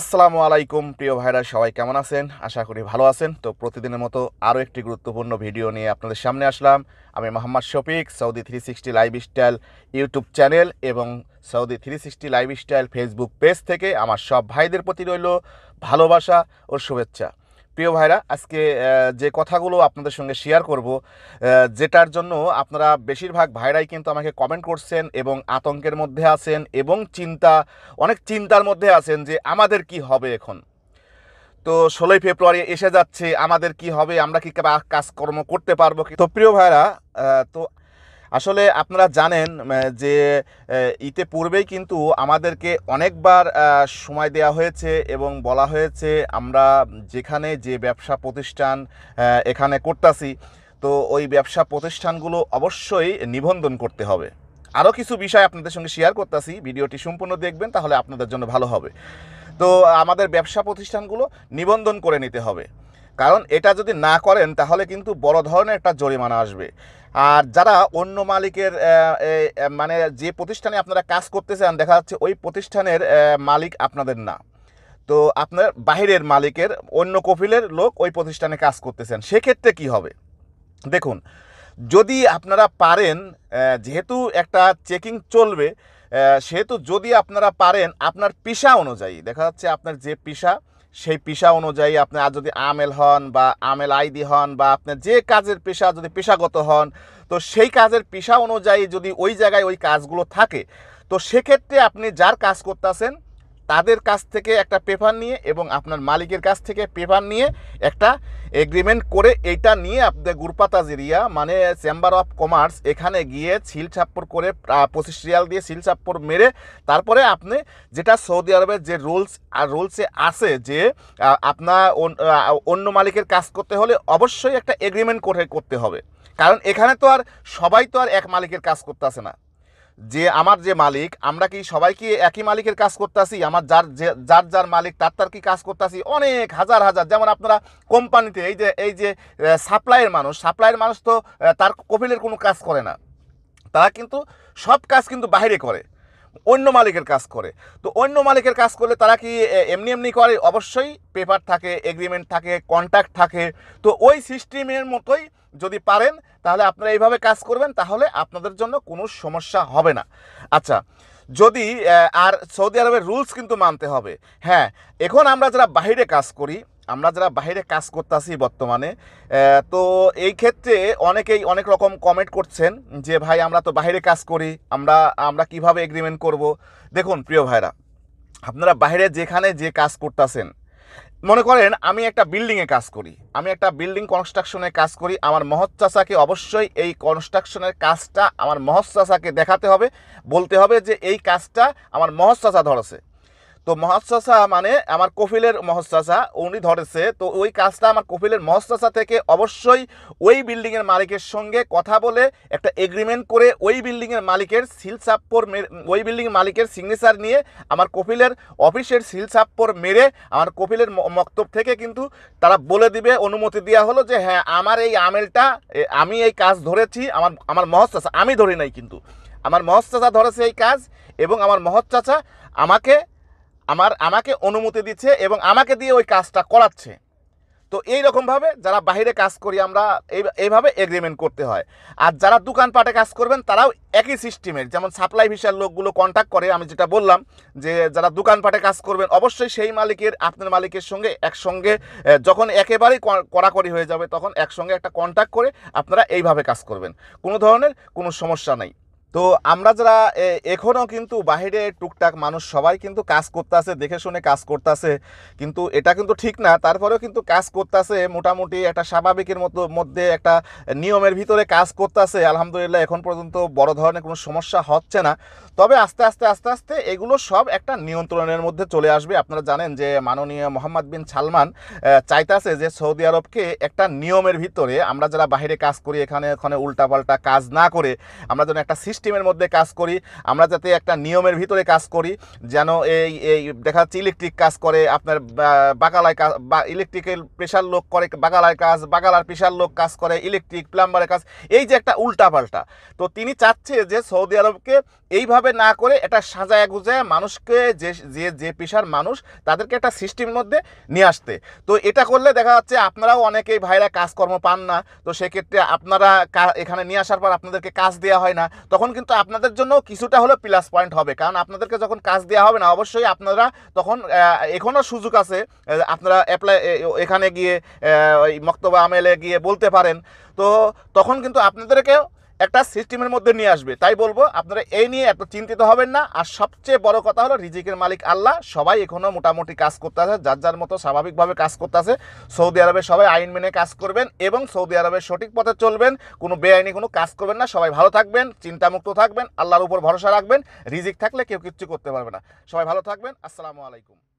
আসসালামু আলাইকুম প্রিয় ভাইরা সবাই কেমন আছেন আশা করি ভালো আছেন তো প্রতিদিনের মতো আরও একটি গুরুত্বপূর্ণ ভিডিও নিয়ে আপনাদের সামনে আসলাম আমি Mohammad Shafiq Saudi three sixty lifestyle YouTube channel এবং Saudi three sixty lifestyle Facebook page থেকে আমার সব ভাইদের প্রতি রইল ভালোবাসা ও শুভেচ্ছা প্রিয় ভাইরা আজকে যে কথাগুলো আপনাদের সঙ্গে শেয়ার করব যেটার জন্য আপনারা বেশিরভাগ ভাইরাই কিন্তু আমাকে কমেন্ট করছেন এবং আতঙ্কের মধ্যে আছেন এবং চিন্তা অনেক চিন্তার মধ্যে আছেন যে আমাদের কি হবে এখন তো ষোলোই ফেব্রুয়ারি এসে যাচ্ছে আমাদের কি হবে আমরা কি কাজকর্ম করতে পারবো তো প্রিয় ভাইরা তো আসলে আপনারা জানেন যে ইতে পূর্বেই কিন্তু আমাদেরকে অনেকবার সময় দেয়া হয়েছে এবং বলা হয়েছে আমরা যেখানে যে ব্যবসা প্রতিষ্ঠান এখানে করতেছি তো ওই ব্যবসা প্রতিষ্ঠানগুলো অবশ্যই নিবন্ধন করতে হবে আরও কিছু বিষয় আপনাদের সঙ্গে শেয়ার করতেছি ভিডিওটি সম্পূর্ণ দেখবেন তাহলে আপনাদের জন্য ভালো হবে তো আমাদের ব্যবসা প্রতিষ্ঠানগুলো নিবন্ধন করে নিতে হবে কারণ এটা যদি না করেন তাহলে কিন্তু বড় ধরনের একটা জরিমানা আসবে আর যারা অন্য মালিকের মানে যে প্রতিষ্ঠানে আপনারা কাজ করতেছেন দেখা যাচ্ছে ওই প্রতিষ্ঠানের মালিক আপনাদের না তো আপনার বাহিরের মালিকের অন্য কফিলের লোক ওই প্রতিষ্ঠানে কাজ করতেছেন সেক্ষেত্রে কি হবে দেখুন যদি আপনারা পারেন যেহেতু একটা চেকিং চলবে সেহেতু যদি আপনারা পারেন আপনার পেশা অনুযায়ী দেখা যাচ্ছে আপনার যে পেশা সেই পেশা অনুযায়ী আপনি আর যদি আমেল হন বা আমেল আইদি হন বা আপনি যে কাজের পেশা যদি পেশাগত হন তো সেই কাজের পেশা অনুযায়ী যদি ওই জায়গায় ওই কাজগুলো থাকে তো সেক্ষেত্রে আপনি যার কাজ করতেছেন তাদের কাছ থেকে একটা পেপার নিয়ে এবং আপনার মালিকের কাছ থেকে পেপার নিয়ে একটা এগ্রিমেন্ট করে এইটা নিয়ে আপনাদের জিরিয়া মানে চেম্বার অফ কমার্স এখানে গিয়ে সিল ছাপ্পর করে পঁচিশ রিয়াল দিয়ে সিল ছাপ্পর মেরে তারপরে আপনি যেটা সৌদি আরবের যে রুলস আর রুলসে আছে যে আপনার অন্য মালিকের কাজ করতে হলে অবশ্যই একটা এগ্রিমেন্ট করে করতে হবে কারণ এখানে তো আর সবাই তো আর এক মালিকের কাজ করতে আসে না যে আমার যে মালিক আমরা কি সবাই কি একই মালিকের কাজ করতেছি আমার যার যার যার মালিক তার তার কি কাজ করতেছি অনেক হাজার হাজার যেমন আপনারা কোম্পানিতে এই যে এই যে সাপ্লাইয়ের মানুষ সাপ্লাইয়ের মানুষ তো তার কপিলের কোনো কাজ করে না তারা কিন্তু সব কাজ কিন্তু বাইরে করে অন্য মালিকের কাজ করে তো অন্য মালিকের কাজ করলে তারা কি এমনি এমনি করে অবশ্যই পেপার থাকে এগ্রিমেন্ট থাকে কন্ট্যাক্ট থাকে তো ওই সিস্টেমের মতোই যদি পারেন তাহলে আপনারা এইভাবে কাজ করবেন তাহলে আপনাদের জন্য কোনো সমস্যা হবে না আচ্ছা যদি আর সৌদি আরবের রুলস কিন্তু মানতে হবে হ্যাঁ এখন আমরা যারা বাহিরে কাজ করি আমরা যারা বাহিরে কাজ করতেছি বর্তমানে তো এই ক্ষেত্রে অনেকেই অনেক রকম কমেন্ট করছেন যে ভাই আমরা তো বাহিরে কাজ করি আমরা আমরা কিভাবে এগ্রিমেন্ট করব দেখুন প্রিয় ভাইরা আপনারা বাহিরে যেখানে যে কাজ করতেছেন মনে করেন আমি একটা বিল্ডিংয়ে কাজ করি আমি একটা বিল্ডিং কনস্ট্রাকশনে কাজ করি আমার মহৎ চাষাকে অবশ্যই এই কনস্ট্রাকশনের কাজটা আমার মহৎ চাষাকে দেখাতে হবে বলতে হবে যে এই কাজটা আমার মহৎ চাষা ধরেছে তো মহাসাসা মানে আমার কফিলের মহাসাসা উনি ধরেছে তো ওই কাজটা আমার কফিলের মহাসাসা থেকে অবশ্যই ওই বিল্ডিংয়ের মালিকের সঙ্গে কথা বলে একটা এগ্রিমেন্ট করে ওই বিল্ডিংয়ের মালিকের সিলসাপ্পর ওই বিল্ডিং মালিকের সিগনেচার নিয়ে আমার কফিলের অফিসের সিলসাপ্পর মেরে আমার কফিলের মক্তব থেকে কিন্তু তারা বলে দিবে অনুমতি দেওয়া হলো যে হ্যাঁ আমার এই আমেলটা আমি এই কাজ ধরেছি আমার আমার মহাসাসা আমি ধরি নাই কিন্তু আমার মহৎ চাচা ধরেছে এই কাজ এবং আমার মহৎ চাচা আমাকে আমার আমাকে অনুমতি দিচ্ছে এবং আমাকে দিয়ে ওই কাজটা করাচ্ছে তো এই রকমভাবে যারা বাহিরে কাজ করি আমরা এই এইভাবে এগ্রিমেন্ট করতে হয় আর যারা দোকানপাটে কাজ করবেন তারাও একই সিস্টেমের যেমন সাপ্লাই ভিসার লোকগুলো কন্ট্যাক্ট করে আমি যেটা বললাম যে যারা দোকানপাটে কাজ করবেন অবশ্যই সেই মালিকের আপনার মালিকের সঙ্গে একসঙ্গে যখন একেবারেই কড়াকড়ি হয়ে যাবে তখন একসঙ্গে একটা কন্ট্যাক্ট করে আপনারা এইভাবে কাজ করবেন কোনো ধরনের কোনো সমস্যা নেই তো আমরা যারা এখনও কিন্তু বাহিরে টুকটাক মানুষ সবাই কিন্তু কাজ করতেছে দেখে শুনে কাজ করতেছে কিন্তু এটা কিন্তু ঠিক না তারপরেও কিন্তু কাজ করতেছে মোটামুটি একটা স্বাভাবিকের মতো মধ্যে একটা নিয়মের ভিতরে কাজ করতেছে আলহামদুলিল্লাহ এখন পর্যন্ত বড় ধরনের কোনো সমস্যা হচ্ছে না তবে আস্তে আস্তে আস্তে আস্তে এগুলো সব একটা নিয়ন্ত্রণের মধ্যে চলে আসবে আপনারা জানেন যে মাননীয় মোহাম্মদ বিন সালমান চাইতাছে যে সৌদি আরবকে একটা নিয়মের ভিতরে আমরা যারা বাহিরে কাজ করি এখানে ওখানে উল্টাপাল্টা কাজ না করে আমরা যেন একটা সিস্টেম সিস্টেমের মধ্যে কাজ করি আমরা যাতে একটা নিয়মের ভিতরে কাজ করি যেন এই এই দেখা যাচ্ছে ইলেকট্রিক কাজ করে আপনার বাগালায় কাজ বা ইলেকট্রিক্যাল প্রেশার লোক করে বাগালায় কাজ বাগালার প্রেশার লোক কাজ করে ইলেকট্রিক প্লাম্বারের কাজ এই যে একটা উল্টাপাল্টা তো তিনি চাচ্ছে যে সৌদি আরবকে এইভাবে না করে এটা সাজায় গুজায় মানুষকে যে যে যে পেশার মানুষ তাদেরকে একটা সিস্টেমের মধ্যে নিয়ে আসতে তো এটা করলে দেখা যাচ্ছে আপনারাও অনেকেই ভাইরা কাজকর্ম পান না তো সেক্ষেত্রে আপনারা এখানে নিয়ে আসার পর আপনাদেরকে কাজ দেওয়া হয় না তখন কিন্তু আপনাদের জন্য কিছুটা হলো প্লাস পয়েন্ট হবে কারণ আপনাদেরকে যখন কাজ দেওয়া হবে না অবশ্যই আপনারা তখন এখনও সুযোগ আছে আপনারা অ্যাপ্লাই এখানে গিয়ে মক্তবা আমেলে গিয়ে বলতে পারেন তো তখন কিন্তু আপনাদেরকেও একটা সিস্টেমের মধ্যে নিয়ে আসবে তাই বলবো আপনারা এই নিয়ে এত চিন্তিত হবেন না আর সবচেয়ে বড় কথা হলো রিজিকের মালিক আল্লাহ সবাই এখনও মোটামুটি কাজ করতে আছে যার যার মতো স্বাভাবিকভাবে কাজ করতে আছে সৌদি আরবে সবাই আইন মেনে কাজ করবেন এবং সৌদি আরবের সঠিক পথে চলবেন কোনো বেআইনি কোনো কাজ করবেন না সবাই ভালো থাকবেন চিন্তামুক্ত থাকবেন আল্লাহর উপর ভরসা রাখবেন রিজিক থাকলে কেউ কিচ্ছু করতে পারবে না সবাই ভালো থাকবেন আসসালামু আলাইকুম